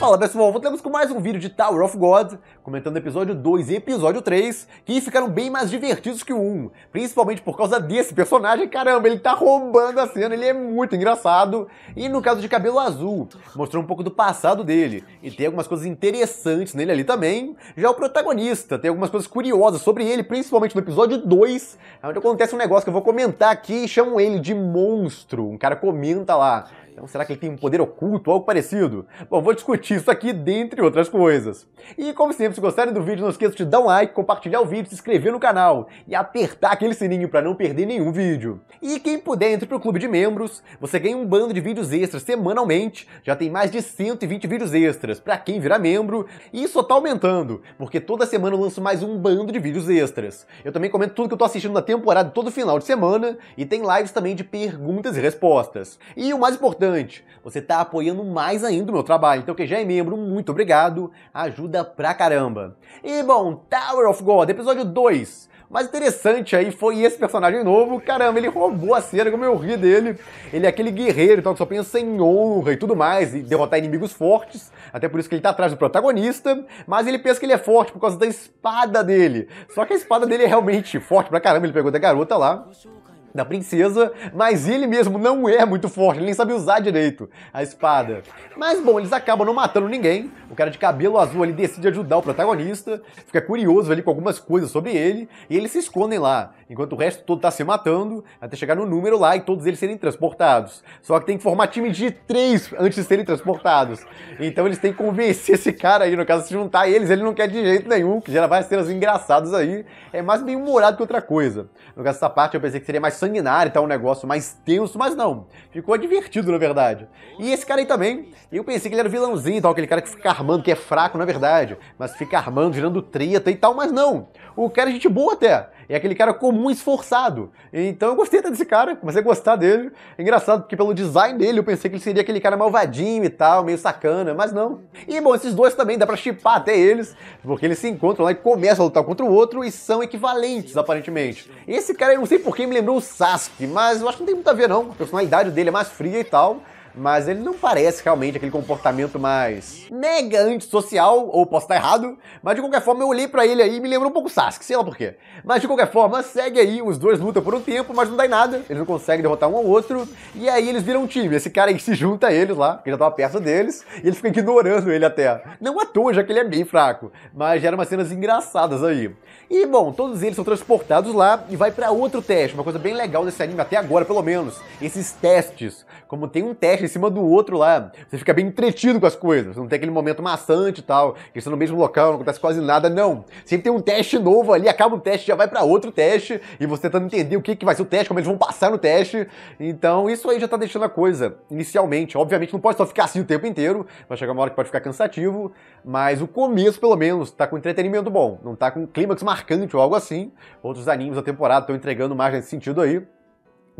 Fala pessoal, voltamos com mais um vídeo de Tower of God, comentando episódio 2 e episódio 3, que ficaram bem mais divertidos que o 1, principalmente por causa desse personagem, caramba, ele tá roubando a cena, ele é muito engraçado, e no caso de cabelo azul, mostrou um pouco do passado dele, e tem algumas coisas interessantes nele ali também, já o protagonista, tem algumas coisas curiosas sobre ele, principalmente no episódio 2, é onde acontece um negócio que eu vou comentar aqui, e chamam ele de monstro, um cara comenta lá, então, será que ele tem um poder oculto ou algo parecido? Bom, vou discutir isso aqui, dentre outras coisas. E, como sempre, se gostarem do vídeo, não esqueça de dar um like, compartilhar o vídeo, se inscrever no canal e apertar aquele sininho para não perder nenhum vídeo. E quem puder, entre pro clube de membros. Você ganha um bando de vídeos extras semanalmente. Já tem mais de 120 vídeos extras para quem virar membro. E só tá aumentando, porque toda semana eu lanço mais um bando de vídeos extras. Eu também comento tudo que eu tô assistindo na temporada todo final de semana e tem lives também de perguntas e respostas. E o mais importante, importante. Você está apoiando mais ainda o meu trabalho. Então, quem já é membro, muito obrigado. Ajuda pra caramba. E bom, Tower of God, episódio 2. Mais interessante aí foi esse personagem novo. Caramba, ele roubou a cena, como eu ri dele. Ele é aquele guerreiro então que só pensa em honra e tudo mais, e derrotar inimigos fortes. Até por isso que ele tá atrás do protagonista. Mas ele pensa que ele é forte por causa da espada dele. Só que a espada dele é realmente forte pra caramba. Ele pegou da garota lá da princesa, mas ele mesmo não é muito forte, ele nem sabe usar direito a espada. Mas bom, eles acabam não matando ninguém. O cara de cabelo azul ali decide ajudar o protagonista, fica curioso ali com algumas coisas sobre ele, e eles se escondem lá, enquanto o resto todo tá se matando, até chegar no número lá e todos eles serem transportados. Só que tem que formar time de três antes de serem transportados. Então eles têm que convencer esse cara aí, no caso, se juntar eles, ele não quer de jeito nenhum, que já vai ser as engraçadas aí. É mais bem humorado que outra coisa. No caso, essa parte eu pensei que seria mais sanguinário, tá um negócio mais tenso, mas não. Ficou divertido, na verdade. E esse cara aí também, eu pensei que ele era vilãozinho tal, aquele cara que fica armando, que é fraco, na verdade, mas fica armando, virando treta e tal, mas não. O cara é gente boa até. É aquele cara comum, esforçado. Então eu gostei desse cara, comecei a gostar dele. É engraçado, porque pelo design dele eu pensei que ele seria aquele cara malvadinho e tal, meio sacana, mas não. E bom, esses dois também dá pra chipar até eles, porque eles se encontram lá e começam a lutar contra o outro e são equivalentes, aparentemente. Esse cara, eu não sei por que me lembrou o Sasuke, mas eu acho que não tem muito a ver não. A personalidade dele é mais fria e tal mas ele não parece realmente aquele comportamento mais mega antissocial, ou posso estar errado, mas de qualquer forma eu olhei para ele aí e me lembrou um pouco Sasuke, sei lá porquê. Mas de qualquer forma, segue aí, os dois lutam por um tempo, mas não dá em nada, eles não conseguem derrotar um ao outro, e aí eles viram um time. Esse cara aí se junta a eles lá, que já tava perto deles, e eles ficam ignorando ele até. Não à toa, já que ele é bem fraco, mas gera umas cenas engraçadas aí. E bom, todos eles são transportados lá e vai para outro teste, uma coisa bem legal desse anime até agora, pelo menos. Esses testes, como tem um teste em cima do outro lá. Você fica bem entretido com as coisas. Você não tem aquele momento maçante e tal, que está no mesmo local, não acontece quase nada, não. Sempre tem um teste novo ali, acaba um teste, já vai para outro teste, e você tentando entender o que, que vai ser o teste, como eles vão passar no teste. Então, isso aí já tá deixando a coisa inicialmente. Obviamente, não pode só ficar assim o tempo inteiro, vai chegar uma hora que pode ficar cansativo, mas o começo, pelo menos, tá com entretenimento bom. Não tá com clímax marcante ou algo assim. Outros animes da temporada estão entregando mais nesse sentido aí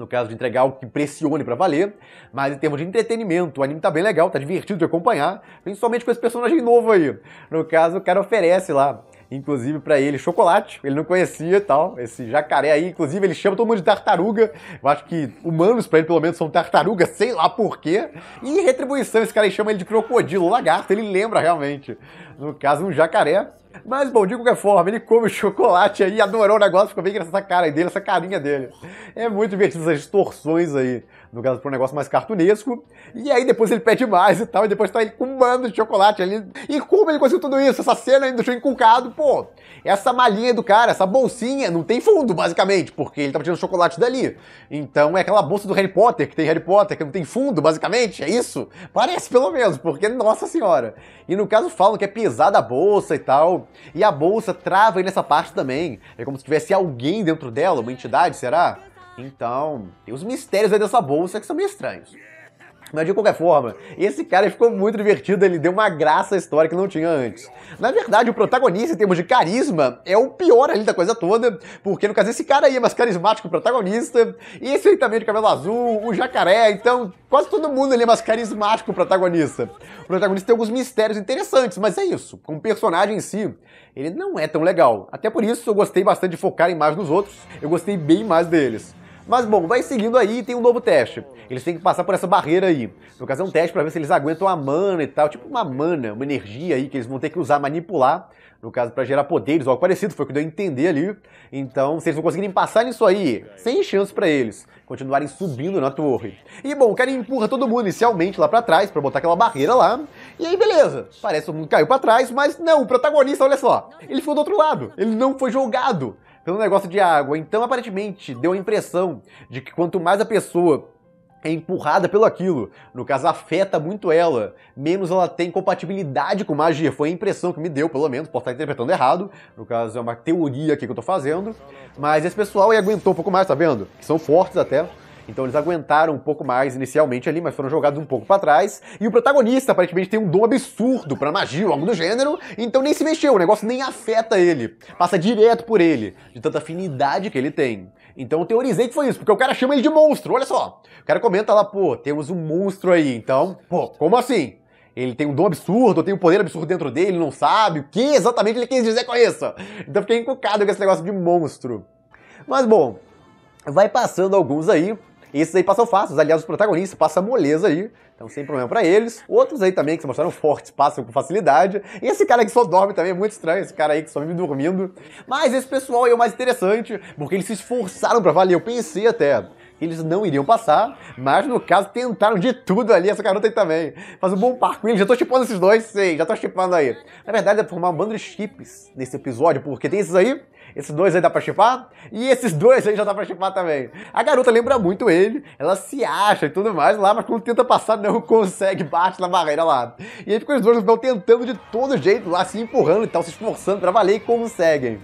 no caso de entregar algo que pressione para valer, mas em termos de entretenimento, o anime tá bem legal, tá divertido de acompanhar, principalmente com esse personagem novo aí. No caso, o cara oferece lá inclusive para ele chocolate, ele não conhecia e tal, esse jacaré aí, inclusive ele chama todo mundo de tartaruga, eu acho que humanos para ele pelo menos são tartarugas, sei lá porquê, e retribuição, esse cara aí chama ele de crocodilo, lagarto, ele lembra realmente, no caso um jacaré, mas, bom, de qualquer forma, ele come o chocolate aí, adorou o negócio, ficou bem engraçado essa cara dele, essa carinha dele. É muito divertido essas torções aí no caso, para um negócio mais cartunesco. E aí depois ele pede mais e tal, e depois tá ele com um bando de chocolate ali. E como ele conseguiu tudo isso? Essa cena ainda deixou inculcado, pô. Essa malinha do cara, essa bolsinha, não tem fundo, basicamente, porque ele tava tirando chocolate dali. Então é aquela bolsa do Harry Potter, que tem Harry Potter, que não tem fundo, basicamente, é isso? Parece pelo menos, porque, nossa senhora. E no caso falam que é pesada a bolsa e tal, e a bolsa trava aí nessa parte também. É como se tivesse alguém dentro dela, uma entidade, será? Então, tem os mistérios aí dessa bolsa que são meio estranhos. Mas de qualquer forma, esse cara ficou muito divertido, ele deu uma graça à história que não tinha antes. Na verdade, o protagonista, em termos de carisma, é o pior ali da coisa toda, porque no caso esse cara aí é mais carismático protagonista, e esse aí também de cabelo azul, o jacaré, então quase todo mundo ali é mais carismático protagonista. O protagonista tem alguns mistérios interessantes, mas é isso, como personagem em si, ele não é tão legal. Até por isso eu gostei bastante de focar em mais nos outros, eu gostei bem mais deles. Mas bom, vai seguindo aí e tem um novo teste. Eles têm que passar por essa barreira aí. No caso, é um teste para ver se eles aguentam a mana e tal, tipo uma mana, uma energia aí que eles vão ter que usar, manipular. No caso, para gerar poderes ou algo parecido, foi o que deu a entender ali. Então, se eles não conseguirem passar nisso aí, sem chance para eles continuarem subindo na torre. E bom, o cara empurra todo mundo inicialmente lá para trás, para botar aquela barreira lá. E aí, beleza. Parece que o mundo caiu para trás, mas não, o protagonista, olha só. Ele foi do outro lado. Ele não foi jogado pelo então, negócio de água. Então, aparentemente, deu a impressão de que quanto mais a pessoa é empurrada pelo aquilo, no caso afeta muito ela, menos ela tem compatibilidade com magia, foi a impressão que me deu, pelo menos, posso estar interpretando errado, no caso é uma teoria aqui que eu estou fazendo, mas esse pessoal aí aguentou um pouco mais, tá vendo? Que são fortes até, então eles aguentaram um pouco mais inicialmente ali, mas foram jogados um pouco para trás. E o protagonista aparentemente tem um dom absurdo para magia ou algo do gênero, então nem se mexeu, o negócio nem afeta ele. Passa direto por ele, de tanta afinidade que ele tem. Então eu teorizei que foi isso, porque o cara chama ele de monstro, olha só. O cara comenta lá, pô, temos um monstro aí, então, pô, como assim? Ele tem um dom absurdo, tem um poder absurdo dentro dele, não sabe o que exatamente ele quis dizer com isso. Então fiquei encucado com esse negócio de monstro. Mas bom, vai passando alguns aí, esses aí passam fáceis, aliás, os protagonistas passam moleza aí, então sem problema para eles. Outros aí também que se mostraram fortes passam com facilidade. E esse cara que só dorme também é muito estranho, esse cara aí que só vive dormindo. Mas esse pessoal aí é o mais interessante, porque eles se esforçaram para valer, eu pensei até eles não iriam passar, mas no caso tentaram de tudo ali, essa garota aí também. Faz um bom par com eles, já tô chipando esses dois, sei, já tô chipando aí. Na verdade, é formar um bando de chips nesse episódio, porque tem esses aí, esses dois aí dá pra chipar, e esses dois aí já dá pra chipar também. A garota lembra muito ele, ela se acha e tudo mais lá, mas quando tenta passar não consegue, bate na barreira lá. E aí ficam os dois estão tentando de todo jeito lá, se empurrando e tal, se esforçando pra valer e conseguem.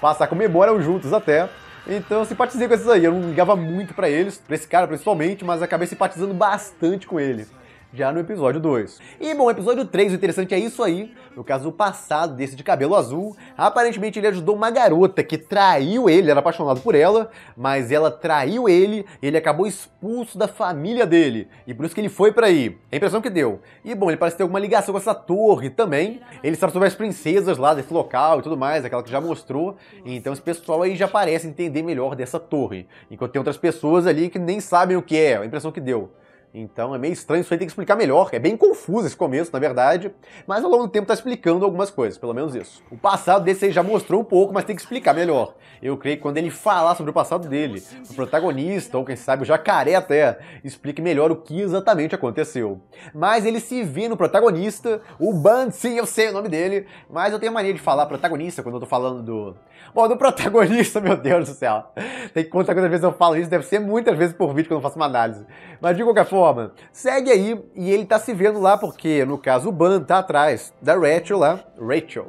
Passar com comemoram juntos até, então eu simpatizei com esses aí. Eu não ligava muito para eles, pra esse cara principalmente, mas acabei simpatizando bastante com ele já no episódio 2. E bom, episódio 3, o interessante é isso aí. No caso do passado desse de cabelo azul, aparentemente ele ajudou uma garota que traiu ele, era apaixonado por ela, mas ela traiu ele, ele acabou expulso da família dele. E por isso que ele foi para aí. É a impressão que deu. E bom, ele parece ter alguma ligação com essa torre também. Ele sabe sobre as princesas lá desse local e tudo mais, aquela que já mostrou. Então esse pessoal aí já parece entender melhor dessa torre. Enquanto tem outras pessoas ali que nem sabem o que é, é a impressão que deu. Então é meio estranho, isso aí tem que explicar melhor. É bem confuso esse começo, na verdade, mas ao longo do tempo está explicando algumas coisas, pelo menos isso. O passado desse aí já mostrou um pouco, mas tem que explicar melhor. Eu creio que quando ele falar sobre o passado dele, o protagonista, ou quem sabe o jacaré até, explique melhor o que exatamente aconteceu. Mas ele se vê no protagonista, o Band, sim, eu sei o nome dele, mas eu tenho a mania de falar protagonista quando eu tô falando do. Bom, do protagonista, meu Deus do céu. Tem que contar quantas vezes eu falo isso, deve ser muitas vezes por vídeo quando eu faço uma análise. Mas de qualquer forma, forma, segue aí e ele tá se vendo lá porque, no caso, o Ban tá atrás da Rachel lá, Rachel,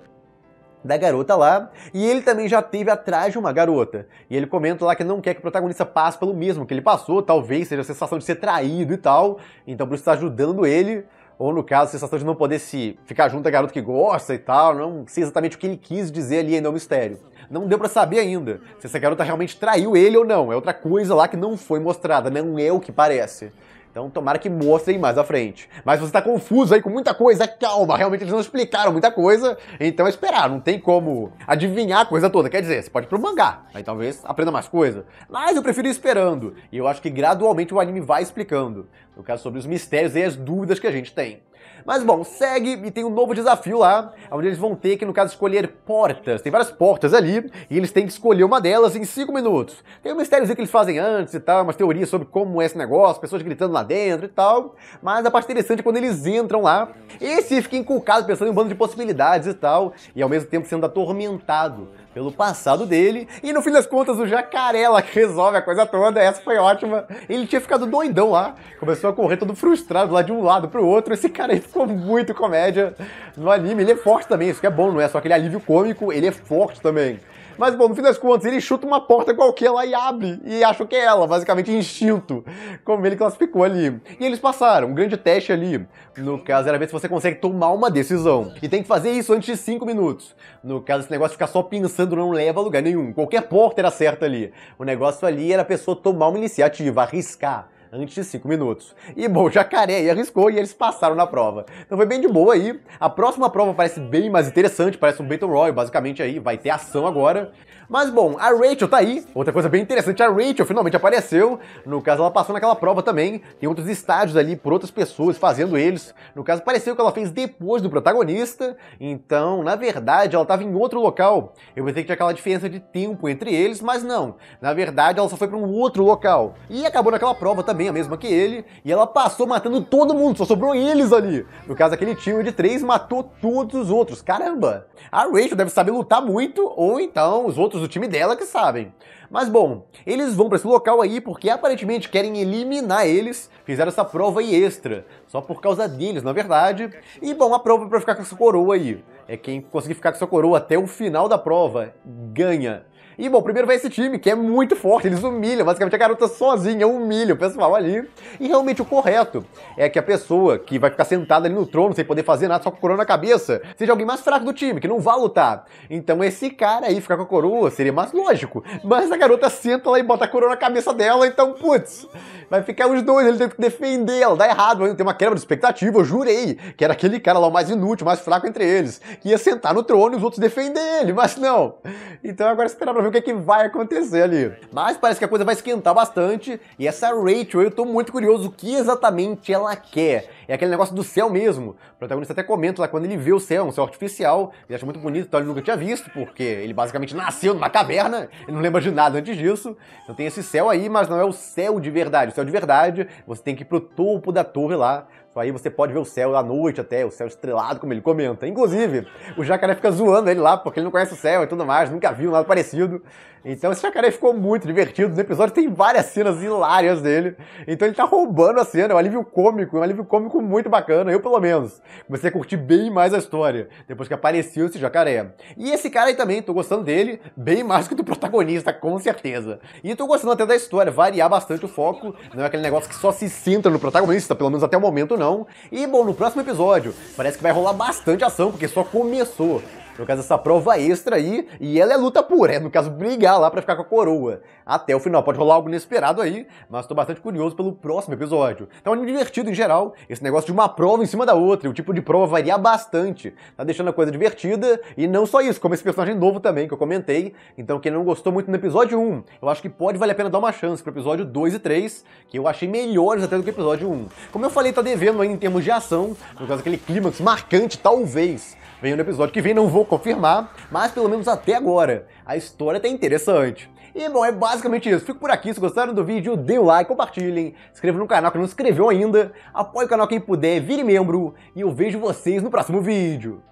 da garota lá, e ele também já teve atrás de uma garota. E ele comenta lá que não quer que o protagonista passe pelo mesmo que ele passou, talvez seja a sensação de ser traído e tal, então por isso tá ajudando ele, ou no caso, a sensação de não poder se ficar junto à garota que gosta e tal, não sei exatamente o que ele quis dizer ali ainda é um mistério. Não deu para saber ainda se essa garota realmente traiu ele ou não, é outra coisa lá que não foi mostrada, não é o que parece. Então tomara que mostrem mais à frente. Mas você está confuso aí com muita coisa, calma, realmente eles não explicaram muita coisa, então é esperar, não tem como adivinhar a coisa toda. Quer dizer, você pode ir pro mangá, aí talvez aprenda mais coisa. Mas eu prefiro ir esperando, e eu acho que gradualmente o anime vai explicando. No caso sobre os mistérios e as dúvidas que a gente tem. Mas bom, segue e tem um novo desafio lá, onde eles vão ter que, no caso, escolher portas. Tem várias portas ali e eles têm que escolher uma delas em 5 minutos. Tem um mistériozinho que eles fazem antes e tal, umas teorias sobre como é esse negócio, pessoas gritando lá dentro e tal. Mas a parte interessante é quando eles entram lá, e se fica inculcado pensando em um bando de possibilidades e tal, e ao mesmo tempo sendo atormentado pelo passado dele. E no fim das contas, o Jacarela que resolve a coisa toda. Essa foi ótima. Ele tinha ficado doidão lá. Começou a correr todo frustrado lá de um lado pro outro. Esse cara aí ficou muito comédia no anime. Ele é forte também, isso que é bom, não é só aquele alívio cômico, ele é forte também. Mas, bom, no fim das contas, ele chuta uma porta qualquer lá e abre. E acha que é ela, basicamente instinto. Como ele classificou ali. E eles passaram, um grande teste ali. No caso, era ver se você consegue tomar uma decisão. E tem que fazer isso antes de 5 minutos. No caso, esse negócio de ficar só pensando não leva a lugar nenhum. Qualquer porta era certa ali. O negócio ali era a pessoa tomar uma iniciativa, arriscar antes de 5 minutos. E bom, o jacaré arriscou e eles passaram na prova. Então foi bem de boa aí. A próxima prova parece bem mais interessante, parece um Battle Royale, basicamente aí, vai ter ação agora. Mas bom, a Rachel tá aí. Outra coisa bem interessante, a Rachel finalmente apareceu. No caso, ela passou naquela prova também. Tem outros estádios ali por outras pessoas fazendo eles. No caso, pareceu que ela fez depois do protagonista. Então, na verdade, ela tava em outro local. Eu pensei que tinha aquela diferença de tempo entre eles, mas não. Na verdade, ela só foi para um outro local. E acabou naquela prova também também a mesma que ele, e ela passou matando todo mundo, só sobrou eles ali. No caso, aquele time de três matou todos os outros. Caramba! A Rachel deve saber lutar muito, ou então os outros do time dela que sabem. Mas bom, eles vão para esse local aí porque aparentemente querem eliminar eles, fizeram essa prova aí extra, só por causa deles, na verdade. E bom, a prova é para ficar com essa coroa aí. É quem conseguir ficar com essa coroa até o final da prova ganha e, bom, primeiro vai esse time, que é muito forte, eles humilham, basicamente a garota sozinha humilha o pessoal ali. E realmente o correto é que a pessoa que vai ficar sentada ali no trono sem poder fazer nada, só com a coroa na cabeça, seja alguém mais fraco do time, que não vá lutar. Então esse cara aí ficar com a coroa seria mais lógico. Mas a garota senta lá e bota a coroa na cabeça dela, então, putz, vai ficar os dois, ele tem que defender ela, dá errado, tem uma quebra de expectativa, eu jurei que era aquele cara lá o mais inútil, mais fraco entre eles, que ia sentar no trono e os outros defender ele, mas não. Então agora esperar pra ver o que, é que vai acontecer ali. Mas parece que a coisa vai esquentar bastante e essa Rachel, eu tô muito curioso o que exatamente ela quer. É aquele negócio do céu mesmo. O protagonista até comenta lá quando ele vê o céu, um céu artificial, ele acha muito bonito, então ele nunca tinha visto, porque ele basicamente nasceu numa caverna, ele não lembra de nada antes disso. Então tem esse céu aí, mas não é o céu de verdade. O céu de verdade, você tem que ir pro topo da torre lá, aí você pode ver o céu à noite até, o céu estrelado, como ele comenta. Inclusive, o jacaré fica zoando ele lá, porque ele não conhece o céu e tudo mais, nunca viu nada parecido. Então esse jacaré ficou muito divertido. No episódio tem várias cenas hilárias dele. Então ele tá roubando a cena. É um alívio cômico, um alívio cômico muito bacana. Eu, pelo menos, comecei a curtir bem mais a história depois que apareceu esse jacaré. E esse cara aí também, tô gostando dele bem mais que do protagonista, com certeza. E tô gostando até da história, variar bastante o foco. Não é aquele negócio que só se centra no protagonista, pelo menos até o momento não. E bom, no próximo episódio, parece que vai rolar bastante ação, porque só começou. No caso, essa prova extra aí, e ela é luta pura, é no caso brigar lá para ficar com a coroa. Até o final, pode rolar algo inesperado aí, mas tô bastante curioso pelo próximo episódio. Tá um anime divertido em geral, esse negócio de uma prova em cima da outra, e o tipo de prova varia bastante, tá deixando a coisa divertida, e não só isso, como esse personagem novo também que eu comentei. Então, quem não gostou muito no episódio 1, eu acho que pode valer a pena dar uma chance pro episódio 2 e 3, que eu achei melhores até do que o episódio 1. Como eu falei, tá devendo aí em termos de ação, no caso aquele clímax marcante, talvez, venha no episódio que vem, não vou vou confirmar, mas pelo menos até agora, a história tá interessante. E bom, é basicamente isso. Fico por aqui. Se gostaram do vídeo, dê o um like, compartilhem, se inscreva no canal que não se inscreveu ainda, apoie o canal quem puder, vire membro e eu vejo vocês no próximo vídeo.